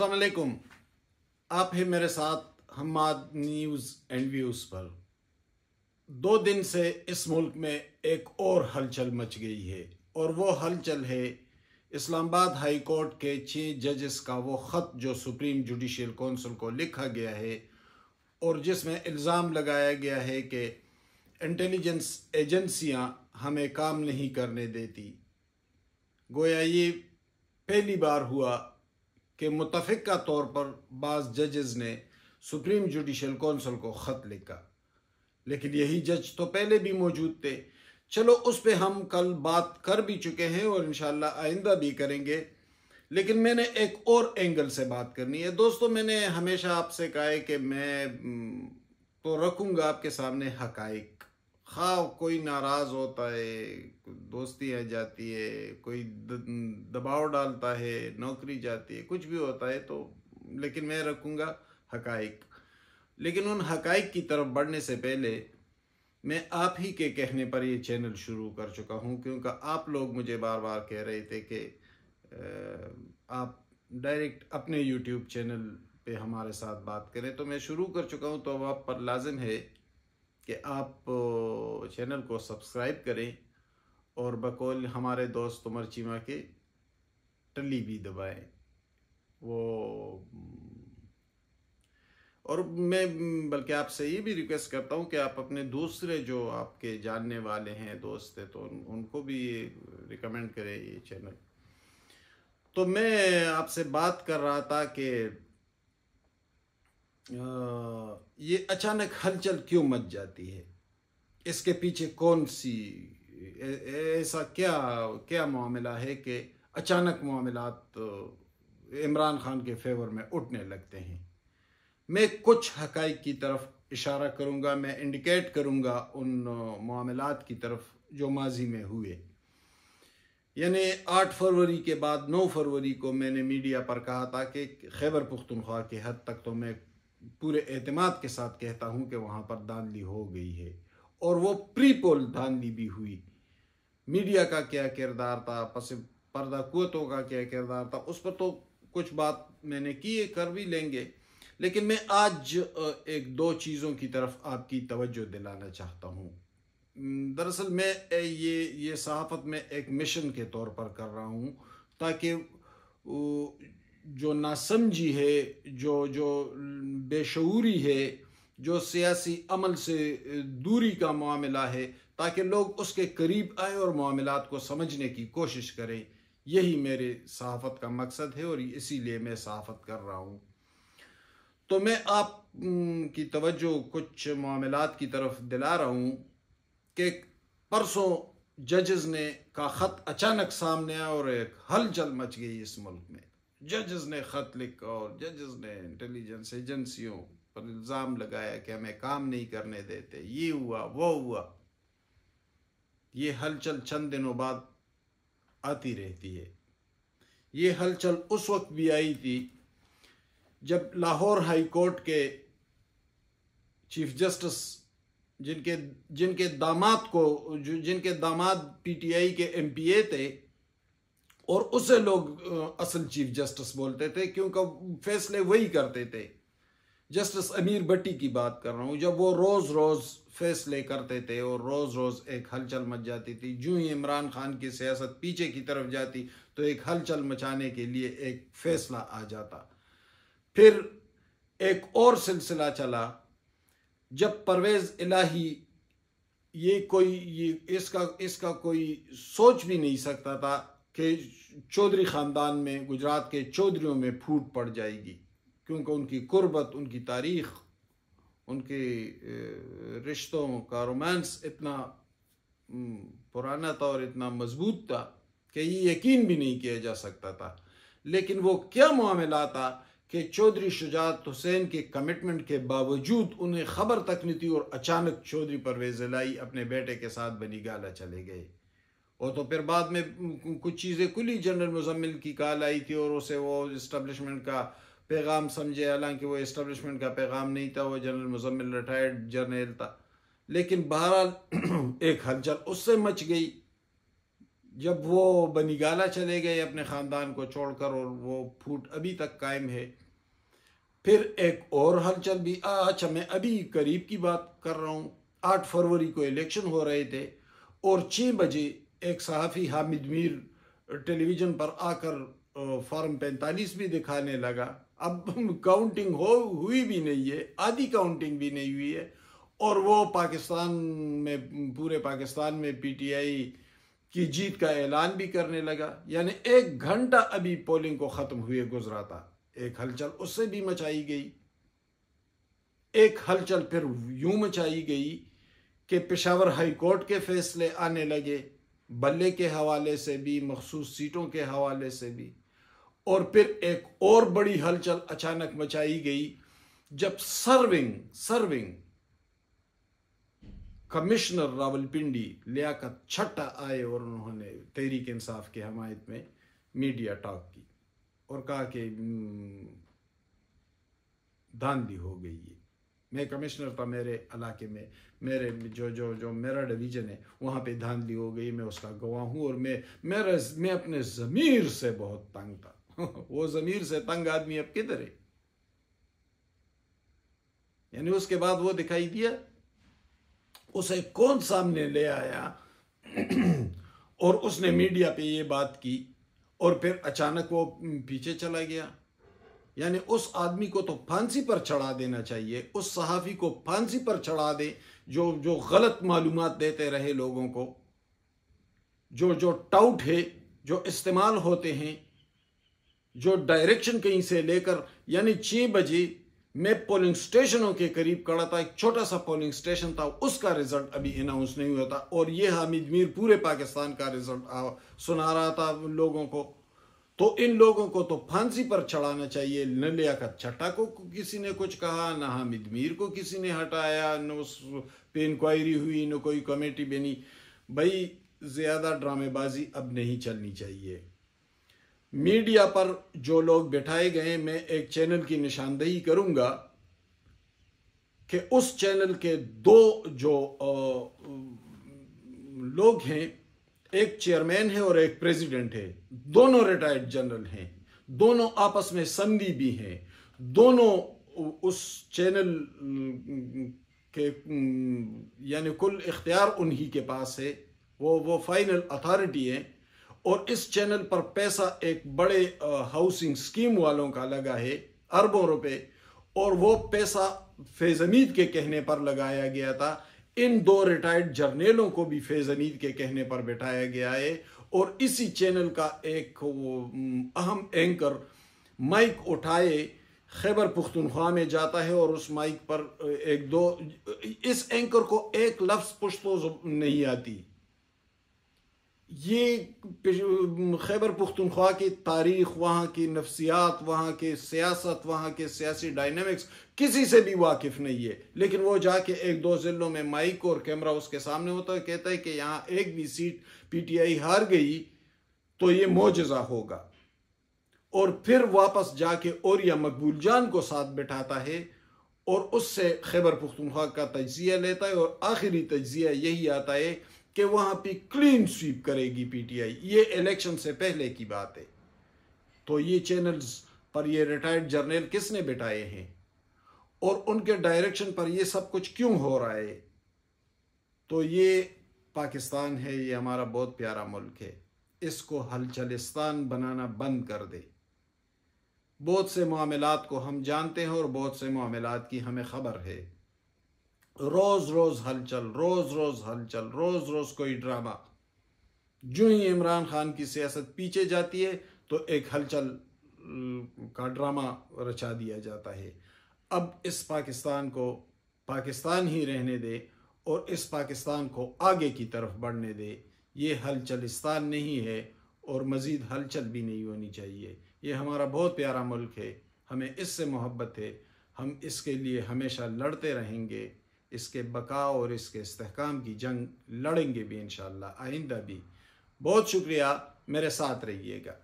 असलकुम आप हैं मेरे साथ हमाद न्यूज़ एंड व्यूज़ पर दो दिन से इस मुल्क में एक और हलचल मच गई है और वो हलचल है इस्लामाबाद हाई कोर्ट के छः जजेस का वो ख़त जो सुप्रीम जुडिशियल कौंसिल को लिखा गया है और जिसमें इल्ज़ाम लगाया गया है कि इंटेलिजेंस एजेंसियां हमें काम नहीं करने देती गोया ये पहली बार हुआ कि मुतफ़ का तौर पर बाज़ जजेज़ ने सुप्रीम जुडिशल कौंसिल को ख़त लिखा लेकिन यही जज तो पहले भी मौजूद थे चलो उस पर हम कल बात कर भी चुके हैं और इन आइंदा भी करेंगे लेकिन मैंने एक और एंगल से बात करनी है दोस्तों मैंने हमेशा आपसे कहा है कि मैं हम्म, तो रखूँगा आपके सामने हकाइक हाँ कोई नाराज़ होता है दोस्ती आ जाती है कोई दबाव डालता है नौकरी जाती है कुछ भी होता है तो लेकिन मैं रखूँगा हकाइक लेकिन उन हकाइक की तरफ बढ़ने से पहले मैं आप ही के कहने पर ये चैनल शुरू कर चुका हूँ क्योंकि आप लोग मुझे बार बार कह रहे थे कि आप डायरेक्ट अपने यूट्यूब चैनल पे हमारे साथ बात करें तो मैं शुरू कर चुका हूँ तो अब आप पर लाजिम है कि आप चैनल को सब्सक्राइब करें और बकौल हमारे दोस्त उमर चीमा के टली भी दबाएं वो और मैं बल्कि आपसे ये भी रिक्वेस्ट करता हूँ कि आप अपने दूसरे जो आपके जानने वाले हैं दोस्त हैं तो उनको भी रिकमेंड करें ये चैनल तो मैं आपसे बात कर रहा था कि ये अचानक हलचल क्यों मच जाती है इसके पीछे कौन सी ऐसा क्या क्या मामला है कि अचानक तो इमरान खान के फेवर में उठने लगते हैं मैं कुछ हक की तरफ इशारा करूंगा मैं इंडिकेट करूंगा उन मामला की तरफ जो माजी में हुए यानी आठ फरवरी के बाद नौ फरवरी को मैंने मीडिया पर कहा था कि खैबर पुख्तनख्वा के हद तक तो मैं पूरे एतमाद के साथ कहता हूँ कि वहाँ पर धांधली हो गई है और वो प्री पोल धांधली भी हुई मीडिया का क्या किरदार था पस पर्दा कुतों का क्या किरदार था उस पर तो कुछ बात मैंने की है कर भी लेंगे लेकिन मैं आज एक दो चीज़ों की तरफ आपकी तवज्जो दिलाना चाहता हूँ दरअसल मैं ये ये सहाफ़त में एक मिशन के तौर पर कर रहा हूँ ताकि जो नासमझी है जो जो बेशूरी है जो सियासी अमल से दूरी का मामला है ताकि लोग उसके करीब आए और मामला को समझने की कोशिश करें यही मेरे सहाफ़त का मकसद है और इसीलिए मैं सहाफ़त कर रहा हूँ तो मैं आप की तवज्जो कुछ मामला की तरफ दिला रहा हूँ कि परसों जजेस ने का ख़त अचानक सामने आया और एक हलचल मच गई इस मुल्क में जजेस ने ख़त लिखा और जजेस ने इंटेलिजेंस एजेंसियों पर इल्ज़ाम लगाया कि हमें काम नहीं करने देते ये हुआ वो हुआ ये हलचल चंद दिनों बाद आती रहती है ये हलचल उस वक्त भी आई थी जब लाहौर हाई कोर्ट के चीफ जस्टिस जिनके जिनके दामाद को जिनके दामाद पीटीआई के एमपीए थे और उसे लोग असल चीफ जस्टिस बोलते थे क्योंकि फैसले वही करते थे जस्टिस अमीर भट्टी की बात कर रहा हूँ जब वो रोज़ रोज़ फैसले करते थे और रोज़ रोज़ एक हलचल मच जाती थी जूँ ही इमरान खान की सियासत पीछे की तरफ जाती तो एक हलचल मचाने के लिए एक फैसला आ जाता फिर एक और सिलसिला चला जब परवेज़ इलाही ये कोई ये इसका इसका कोई सोच भी नहीं सकता था के चौधरी ख़ानदान में गुजरात के चौधरीों में फूट पड़ जाएगी क्योंकि उनकी कुर्बत उनकी तारीख उनके रिश्तों का रोमांस इतना पुराना था और इतना मजबूत था कि ये यकीन भी नहीं किया जा सकता था लेकिन वो क्या मामला था कि चौधरी शुजात हुसैन के कमिटमेंट के बावजूद उन्हें खबर तक नहीं थी और अचानक चौधरी परवेज लाई अपने बेटे के साथ बनी गाला चले गए वो तो फिर बाद में कुछ चीज़ें खुली जनरल मुजम्मिल की कॉल आई थी और उसे वो इस्टबलिशमेंट का पैगाम समझे हालांकि वो इस्टबलिशमेंट का पैगाम नहीं था वो जनरल मुजम्मिल रिटायर्ड जनरल था लेकिन बहरहाल एक हलचल उससे मच गई जब वो बनीगाला चले गए अपने ख़ानदान को छोड़कर और वो फूट अभी तक कायम है फिर एक और हलचल भी अच्छा मैं अभी करीब की बात कर रहा हूँ आठ फरवरी को इलेक्शन हो रहे थे और छः बजे एक सहाफ़ी हामिद मीर टेलीविज़न पर आकर फॉर्म पैंतालीस भी दिखाने लगा अब काउंटिंग हो हुई भी नहीं है आधी काउंटिंग भी नहीं हुई है और वो पाकिस्तान में पूरे पाकिस्तान में पीटीआई की जीत का ऐलान भी करने लगा यानी एक घंटा अभी पोलिंग को ख़त्म हुए गुजरा था एक हलचल उससे भी मचाई गई एक हलचल फिर यूं मचाई गई कि पेशावर हाई कोर्ट के फैसले आने लगे बल्ले के हवाले से भी मखसूस सीटों के हवाले से भी और फिर एक और बड़ी हलचल अचानक मचाई गई जब serving serving commissioner Rawalpindi Liaquat Chattha आए और उन्होंने तहरीक इंसाफ की हमायत में मीडिया टॉक की और कहा कि हम्म, धांधली हो गई है मैं कमिश्नर था मेरे इलाके में मेरे जो जो जो मेरा डिवीज़न है वहाँ पे धांधली हो गई मैं उसका गवाह हूँ और मैं मेरा मैं अपने ज़मीर से बहुत तंग था वो ज़मीर से तंग आदमी अब किधर है यानी उसके बाद वो दिखाई दिया उसे कौन सामने ले आया और उसने मीडिया पे ये बात की और फिर अचानक वो पीछे चला गया यानी उस आदमी को तो फांसी पर चढ़ा देना चाहिए उस सहाफ़ी को फांसी पर चढ़ा दे जो जो गलत मालूम देते रहे लोगों को जो जो टाउट है जो इस्तेमाल होते हैं जो डायरेक्शन कहीं से लेकर यानी छः बजे मैं पोलिंग स्टेशनों के करीब खड़ा था एक छोटा सा पोलिंग स्टेशन था उसका रिजल्ट अभी अनाउंस नहीं हुआ था और ये हामिद मीर पूरे पाकिस्तान का रिजल्ट सुना रहा था लोगों को तो इन लोगों को तो फांसी पर चढ़ाना चाहिए न लियाकत छट्टा को किसी ने कुछ कहा न हामिद मीर को किसी ने हटाया न उस पर इंक्वायरी हुई न कोई कमेटी बनी भाई ज़्यादा ड्रामेबाजी अब नहीं चलनी चाहिए मीडिया पर जो लोग बैठाए गए मैं एक चैनल की निशानदेही करूंगा कि उस चैनल के दो जो आ, लोग हैं एक चेयरमैन है और एक प्रेसिडेंट है दोनों रिटायर्ड जनरल हैं दोनों आपस में संधि भी हैं दोनों उस चैनल के यानी कुल इख्तियार उन्हीं के पास है वो वो फाइनल अथॉरिटी है और इस चैनल पर पैसा एक बड़े हाउसिंग स्कीम वालों का लगा है अरबों रुपए और वो पैसा फेजमीद के कहने पर लगाया गया था इन दो रिटायर्ड जर्नेलों को भी फैजनीद के कहने पर बैठाया गया है और इसी चैनल का एक अहम एंकर माइक उठाए खैबर पुख्तनख्वा में जाता है और उस माइक पर एक दो इस एंकर को एक लफ्ज़ पुश्तो नहीं आती ये खैबर पुख्तनख्वा की तारीख वहाँ की नफ्सियात वहाँ के सियासत वहाँ के सियासी डायनमिक्स किसी से भी वाकिफ नहीं है लेकिन वो जाके एक दो जिलों में माइक और कैमरा उसके सामने होता है कहता है कि यहाँ एक भी सीट पीटीआई हार गई तो ये मोजा होगा और फिर वापस जाके या मकबूल जान को साथ बैठाता है और उससे खैबर पुख्तनख्वा का तजिया लेता है और आखिरी तजिया यही आता है कि वहां पे क्लीन स्वीप करेगी पीटीआई ये इलेक्शन से पहले की बात है तो ये चैनल्स पर ये रिटायर्ड जर्नल किसने बिठाए हैं और उनके डायरेक्शन पर ये सब कुछ क्यों हो रहा है तो ये पाकिस्तान है ये हमारा बहुत प्यारा मुल्क है इसको हलचलिस्तान बनाना बंद कर दे बहुत से मामलात को हम जानते हैं और बहुत से मामलात की हमें खबर है रोज रोज हलचल रोज रोज हलचल रोज रोज कोई ड्रामा जो ही इमरान खान की सियासत पीछे जाती है तो एक हलचल का ड्रामा रचा दिया जाता है अब इस पाकिस्तान को पाकिस्तान ही रहने दे और इस पाकिस्तान को आगे की तरफ बढ़ने दे ये हलचलिस्तान नहीं है और मज़ीद हलचल भी नहीं होनी चाहिए ये हमारा बहुत प्यारा मुल्क है हमें इससे मोहब्बत है हम इसके लिए हमेशा लड़ते रहेंगे इसके बका और इसके इसकाम की जंग लड़ेंगे भी इन आइंदा भी बहुत शुक्रिया मेरे साथ रहिएगा